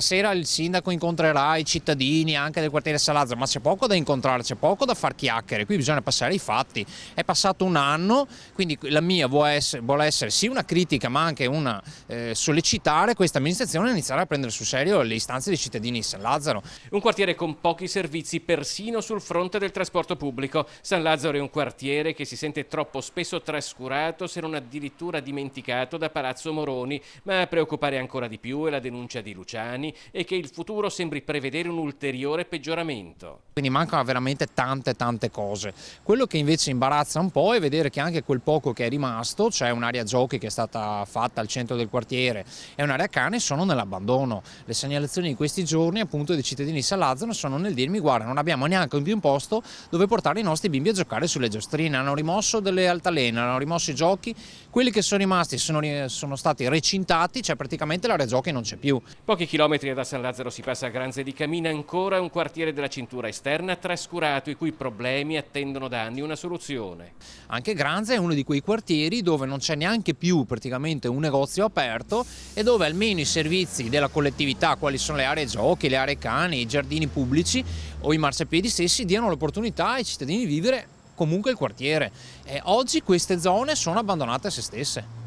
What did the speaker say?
Stasera il sindaco incontrerà i cittadini anche del quartiere Salazzo, ma c'è poco da incontrare, c'è poco da far chiacchiere, qui bisogna passare ai fatti. È passato un anno, quindi la mia vuole essere, vuole essere sì una critica, ma anche una eh, sollecitare questa amministrazione a iniziare a prendere sul serio le istanze dei cittadini di San Lazzaro. Un quartiere con pochi servizi, persino sul fronte del trasporto pubblico. San Lazzaro è un quartiere che si sente troppo spesso trascurato, se non addirittura dimenticato da Palazzo Moroni, ma a preoccupare ancora di più è la denuncia di Luciani e che il futuro sembri prevedere un ulteriore peggioramento. Quindi mancano veramente tante tante cose. Quello che invece imbarazza un po' è vedere che anche quel poco che è rimasto, cioè un'area giochi che è stata fatta al centro del quartiere e un'area cane, sono nell'abbandono. Le segnalazioni di questi giorni appunto dei cittadini Salazzano sono nel dirmi guarda non abbiamo neanche più un posto dove portare i nostri bimbi a giocare sulle giostrine, hanno rimosso delle altalene, hanno rimosso i giochi, quelli che sono rimasti sono, sono stati recintati, cioè praticamente l'area giochi non c'è più. Pochi chilometri chilometri da San Lazzaro si passa a Granze di Camina, ancora un quartiere della cintura esterna trascurato, i cui problemi attendono da anni una soluzione. Anche Granze è uno di quei quartieri dove non c'è neanche più praticamente un negozio aperto e dove almeno i servizi della collettività, quali sono le aree giochi, le aree cani, i giardini pubblici o i marciapiedi stessi, diano l'opportunità ai cittadini di vivere comunque il quartiere. E oggi queste zone sono abbandonate a se stesse.